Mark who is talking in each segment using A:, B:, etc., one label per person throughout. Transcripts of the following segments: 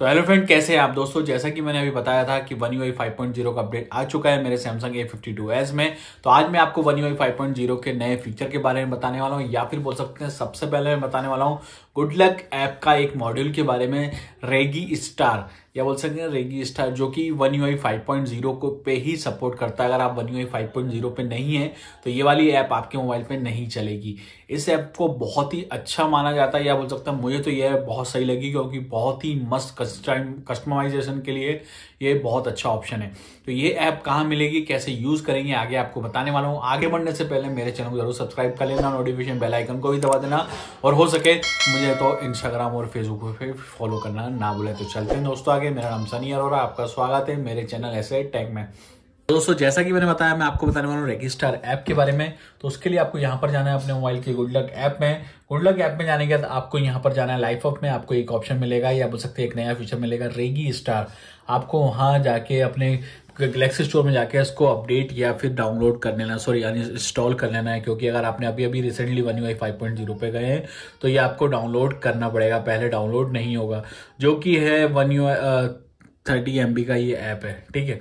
A: तो hello friend कैसे हैं आप दोस्तों जैसा कि मैंने अभी बताया था कि one UI five point zero का अपडेट आ चुका है मेरे Samsung A fifty two S में तो आज मैं आपको one U I five point zero के नए फीचर के बारे में बताने वाला हूँ या फिर बोल सकते हैं सबसे पहले मैं बताने वाला हूँ गुड लक ऐप का एक मॉड्यूल के बारे में रेगी स्टार या बोल सकते हैं रेगिस्टा जो कि one U I five point zero को पे ही सपोर्ट करता है अगर आप one U I five point zero पे नहीं है तो ये वाली ऐप आपके मोबाइल पे नहीं चलेगी इस ऐप को बहुत ही अच्छा माना जाता है या बोल सकता हूँ मुझे तो यह बहुत सही लगी क्योंकि बहुत ही मस्त कस्टमाइजेशन के लिए ये बहुत अच्छा ऑप्शन है तो ये ऐप कहाँ मिलेगी कैसे यूज करेंगे आगे आपको बताने वाला हूँ आगे बढ़ने से पहले मेरे चैनल को जरूर सब्सक्राइब कर लेना नोटिफिकेशन बेल आइकन को भी दबा देना और हो सके मुझे तो इंस्टाग्राम और फेसबुक पर फॉलो करना ना भूलें तो चलते हैं दोस्तों आगे मेरा नाम सनी अरोरा आपका स्वागत है मेरे चैनल ऐसे टैग में दोस्तों जैसा कि मैंने बताया मैं आपको बताने वाला हूँ रेगिस्टार ऐप के बारे में तो उसके लिए आपको यहाँ पर जाना है अपने मोबाइल के गुडलक ऐप में गुडलक ऐप में जाने के बाद आपको यहाँ पर जाना है लाइफ ऑफ में आपको एक ऑप्शन मिलेगा या बोल सकते हैं एक नया फीचर मिलेगा रेगी स्टार आपको वहाँ जाके अपने गलेक्सी स्टोर में जाके इसको अपडेट या फिर डाउनलोड कर लेना सॉरी यानी इंस्टॉल कर लेना है क्योंकि अगर आपने अभी अभी recently one UI five point zero पे गए हैं तो ये आपको डाउनलोड करना पड़ेगा पहले डाउनलोड नहीं होगा जो कि है वन यू थर्टी एम का ये ऐप है ठीक है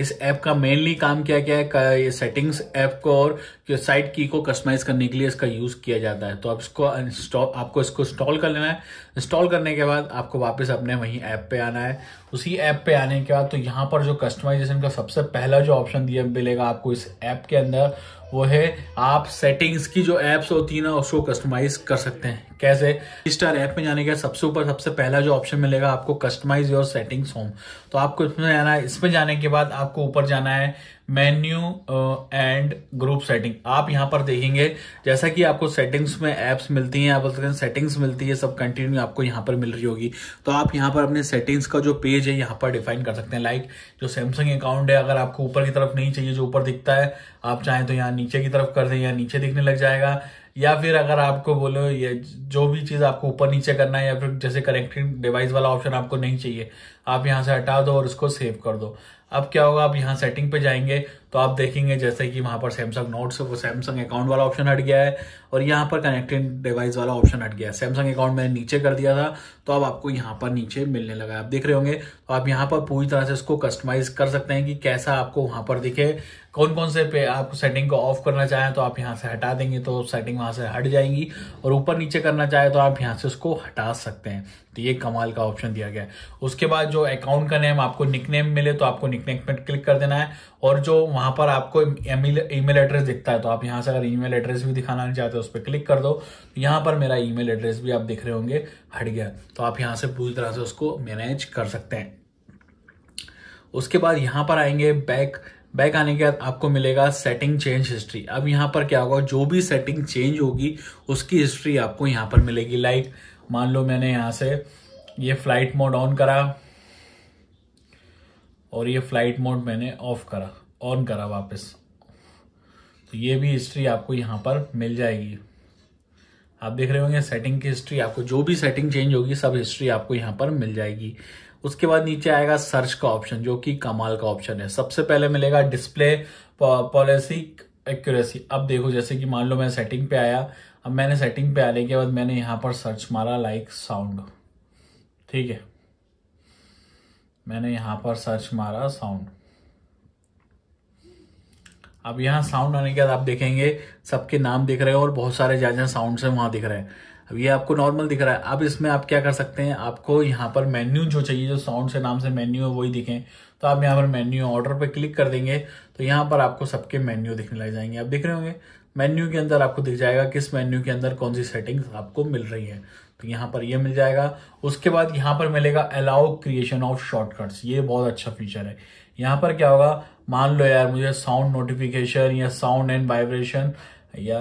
A: इस ऐप का मेनली काम किया क्या है ये सेटिंग्स ऐप को और साइट की को कस्टमाइज करने के लिए इसका यूज किया जाता है तो आप इसको इंस्टॉल आपको इसको इंस्टॉल कर लेना है इंस्टॉल करने के बाद आपको वापस अपने वहीं ऐप पे आना है उसी ऐप पे आने के बाद तो यहाँ पर जो कस्टमाइजेशन का सबसे पहला जो ऑप्शन दिया मिलेगा आपको इस ऐप के अंदर वो है आप सेटिंग्स की जो एप्स होती है ना उसको कस्टमाइज कर सकते हैं कैसे स्टार ऐप में जाने का सबसे ऊपर सबसे पहला जो ऑप्शन मिलेगा आपको कस्टमाइज योर सेटिंग्स होम तो आपको इसमें जाना है इसमें जाने के बाद आपको ऊपर जाना है मेन्यू एंड ग्रुप सेटिंग आप यहाँ पर देखेंगे जैसा कि आपको सेटिंग्स में एप्स मिलती हैं आप बोलते हैं सेटिंग्स मिलती है सब कंटिन्यू आपको यहाँ पर मिल रही होगी तो आप यहाँ पर अपने सेटिंग्स का जो पेज है यहाँ पर डिफाइन कर सकते हैं लाइक जो सैमसंग अकाउंट है अगर आपको ऊपर की तरफ नहीं चाहिए जो ऊपर दिखता है आप चाहें तो यहाँ नीचे की तरफ कर दें या नीचे दिखने लग जाएगा या फिर अगर आपको बोलो ये जो भी चीज़ आपको ऊपर नीचे करना है या फिर जैसे कनेक्टिंग डिवाइस वाला ऑप्शन आपको नहीं चाहिए आप यहाँ से हटा दो और उसको सेव कर दो अब क्या होगा आप यहाँ सेटिंग पे जाएंगे तो आप देखेंगे जैसे कि वहां पर सैमसंग नोट्स वो सैमसंग अकाउंट वाला ऑप्शन हट गया है और यहाँ पर कनेक्टेड डिवाइस वाला ऑप्शन हट गया है सैमसंग अकाउंट मैंने नीचे कर दिया था तो अब आपको यहाँ पर नीचे मिलने लगा आप देख रहे होंगे तो आप यहाँ पर पूरी तरह से इसको कस्टमाइज कर सकते हैं कि कैसा आपको वहां पर दिखे कौन कौन से पे आप सेटिंग को ऑफ करना चाहें तो आप यहाँ से हटा देंगे तो सेटिंग वहां से हट जाएंगी और ऊपर नीचे करना चाहे तो आप यहाँ से उसको हटा सकते हैं तो ये कमाल का ऑप्शन दिया गया है उसके बाद जो अकाउंट का नेम आपको निकनेम मिले तो आपको निकनेम पर क्लिक कर देना है और जो वहां वहां पर आपको ईमेल एड्रेस दिखता है तो आप यहाँ से अगर ईमेल एड्रेस भी दिखाना नहीं चाहते उस पर क्लिक कर दो तो यहाँ पर मेरा ईमेल एड्रेस भी आप दिख रहे होंगे हट गया तो आप यहाँ से पूरी तरह से उसको मैनेज कर सकते हैं उसके बाद यहाँ पर आएंगे बैक बैक आने के बाद आपको मिलेगा सेटिंग चेंज हिस्ट्री अब यहाँ पर क्या होगा जो भी सेटिंग चेंज होगी उसकी हिस्ट्री आपको यहाँ पर मिलेगी लाइक मान लो मैंने यहाँ से ये फ्लाइट मोड ऑन करा और ये फ्लाइट मोड मैंने ऑफ करा ऑन करा वापस तो ये भी हिस्ट्री आपको यहाँ पर मिल जाएगी आप देख रहे होंगे सेटिंग की हिस्ट्री आपको जो भी सेटिंग चेंज होगी सब हिस्ट्री आपको यहाँ पर मिल जाएगी उसके बाद नीचे आएगा सर्च का ऑप्शन जो कि कमाल का ऑप्शन है सबसे पहले मिलेगा डिस्प्ले पॉलिसी एक्यूरेसी अब देखो जैसे कि मान लो मैं सेटिंग पे आया अब मैंने सेटिंग पे आने के बाद मैंने यहाँ पर सर्च मारा लाइक साउंड ठीक है मैंने यहाँ पर सर्च मारा साउंड अब यहाँ साउंड आने के बाद आप देखेंगे सबके नाम दिख रहे हैं और बहुत सारे जहाँ जहाँ साउंड्स वहां वहाँ दिख रहे हैं अब ये आपको नॉर्मल दिख रहा है अब इसमें आप क्या कर सकते हैं आपको यहाँ पर मेन्यू जो चाहिए जो साउंड से नाम से मेन्यू है वही दिखें तो आप यहाँ पर मेन्यू ऑर्डर पर क्लिक कर देंगे तो यहाँ पर आपको सबके मेन्यू दिखने लग जाएंगे आप दिख रहे होंगे मेन्यू के अंदर आपको दिख जाएगा किस मेन्यू के अंदर कौन सी सेटिंग्स आपको मिल रही है तो यहाँ पर ये मिल जाएगा उसके बाद यहाँ पर मिलेगा अलाउ क्रिएशन ऑफ शॉर्टकट्स ये बहुत अच्छा फीचर है यहाँ पर क्या होगा मान लो यार मुझे साउंड नोटिफिकेशन या साउंड एंड वाइब्रेशन या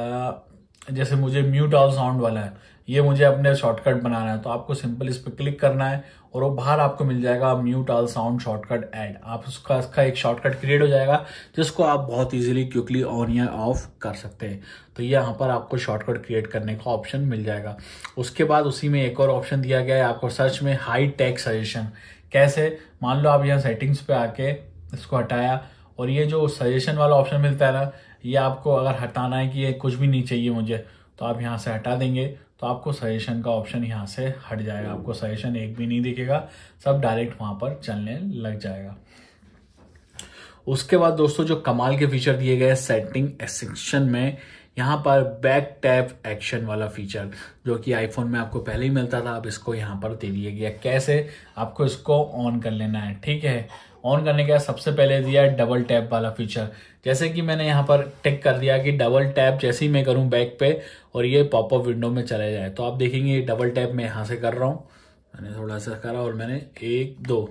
A: जैसे मुझे म्यूट ऑल साउंड वाला है ये मुझे अपने शॉर्टकट बनाना है तो आपको सिंपल इस पर क्लिक करना है और वो बाहर आपको मिल जाएगा mute all sound shortcut add आप उसका इसका एक शॉर्टकट क्रिएट हो जाएगा जिसको आप बहुत इजीली क्विकली ऑन या ऑफ कर सकते हैं तो ये यहाँ पर आपको शॉर्टकट क्रिएट करने का ऑप्शन मिल जाएगा उसके बाद उसी में एक और ऑप्शन दिया गया है आपको सर्च में हाई टेक सजेशन कैसे मान लो आप यहाँ सेटिंग्स पर आके इसको हटाया और ये जो सजेशन वाला ऑप्शन मिलता है ना ये आपको अगर हटाना है कि ये कुछ भी नहीं चाहिए मुझे तो आप यहाँ से हटा देंगे तो आपको सजेशन का ऑप्शन यहाँ से हट जाएगा आपको सजेशन एक भी नहीं दिखेगा सब डायरेक्ट वहाँ पर चलने लग जाएगा उसके बाद दोस्तों जो कमाल के फीचर दिए गए सेटिंग सेक्शन में यहाँ पर बैक टैप एक्शन वाला फीचर जो कि आईफोन में आपको पहले ही मिलता था अब इसको यहाँ पर दे दिया गया कैसे आपको इसको ऑन कर लेना है ठीक है ऑन करने के बाद सबसे पहले दिया है डबल टैप वाला फीचर जैसे कि मैंने यहाँ पर टिक कर दिया कि डबल टैप जैसे ही मैं करूँ बैक पे और ये पॉपअप विंडो में चले जाए तो आप देखेंगे डबल टैप मैं यहाँ से कर रहा हूँ मैंने थोड़ा सा करा और मैंने एक दो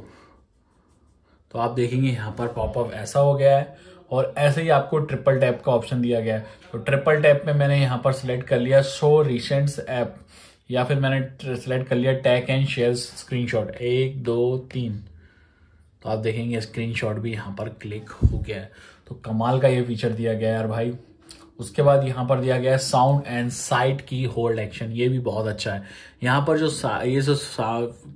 A: तो आप देखेंगे यहाँ पर पॉपअप ऐसा हो गया है और ऐसे ही आपको ट्रिपल टैप का ऑप्शन दिया गया है तो ट्रिपल टैप में मैंने यहाँ पर सिलेक्ट कर लिया शो रिसेंट्स ऐप या फिर मैंने सिलेक्ट कर लिया टैग एंड शेयर स्क्रीनशॉट एक दो तीन तो आप देखेंगे स्क्रीनशॉट भी यहाँ पर क्लिक हो गया है तो कमाल का ये फीचर दिया गया है यार भाई उसके बाद यहाँ पर दिया गया है sound and side key hold action ये भी बहुत अच्छा है यहाँ पर जो ये जो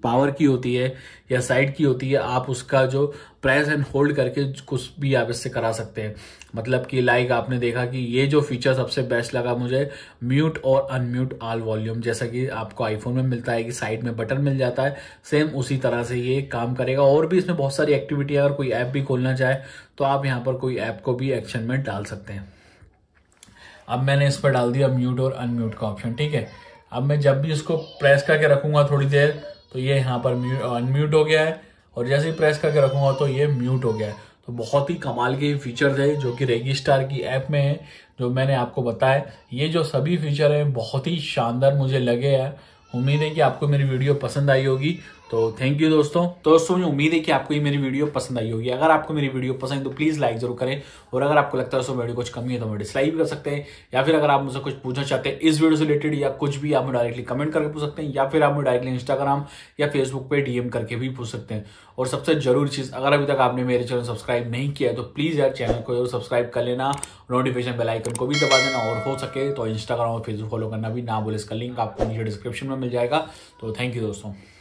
A: पावर की होती है या साइट की होती है आप उसका जो प्रेस एंड होल्ड करके कुछ भी आप इससे करा सकते हैं मतलब कि लाइक आपने देखा कि ये जो फीचर सबसे बेस्ट लगा मुझे म्यूट और अनम्यूट आल वॉल्यूम जैसा कि आपको आईफोन में मिलता है कि साइड में बटन मिल जाता है सेम उसी तरह से ये काम करेगा और भी इसमें बहुत सारी एक्टिविटी है अगर कोई ऐप भी खोलना चाहे तो आप यहाँ पर कोई ऐप को भी एक्शन में डाल सकते हैं अब मैंने इस पर डाल दिया म्यूट और अनम्यूट का ऑप्शन ठीक है अब मैं जब भी इसको प्रेस करके रखूंगा थोड़ी देर तो ये यहाँ पर अनम्यूट हो गया है और जैसे ही प्रेस करके रखूंगा तो ये म्यूट हो गया है तो बहुत ही कमाल के फीचर्स है जो कि रेगिस्टार की ऐप में है जो मैंने आपको बताया ये जो सभी फीचर हैं बहुत ही शानदार मुझे लगे हैं उम्मीद है कि आपको मेरी वीडियो पसंद आई होगी तो थैंक यू दोस्तों तो दोस्तों मुझे उम्मीद है कि आपको ये मेरी वीडियो पसंद आई होगी अगर आपको मेरी वीडियो पसंद है तो प्लीज़ लाइक जरूर करें और अगर आपको लगता है उसमें वीडियो कुछ कमी है तो मैं डिसलाइक भी कर सकते हैं या फिर अगर आप मुझसे कुछ पूछना चाहते हैं इस वीडियो से रिलेटेड या कुछ भी आप डायरेक्टली कमेंट करके पूछ सकते हैं या फिर आप डायरेक्टली इंस्टाग्राम या फेसबुक पर डीएम करके भी पूछ सकते हैं और सबसे जरूरी चीज़ अगर अभी तक आपने मेरे चैनल सब्सक्राइब नहीं किया है तो प्लीज़ यार चैनल को जरूर सब्सक्राइब कर लेना नोटिफिकेशन बेल आइकन को भी दबा देना और हो सके तो इंस्टाग्राम और फेसबुक फॉलो करना भी ना बोले इसका लिंक आपको नीचे डिस्क्रिप्शन में मिल जाएगा तो थैंक यू दोस्तों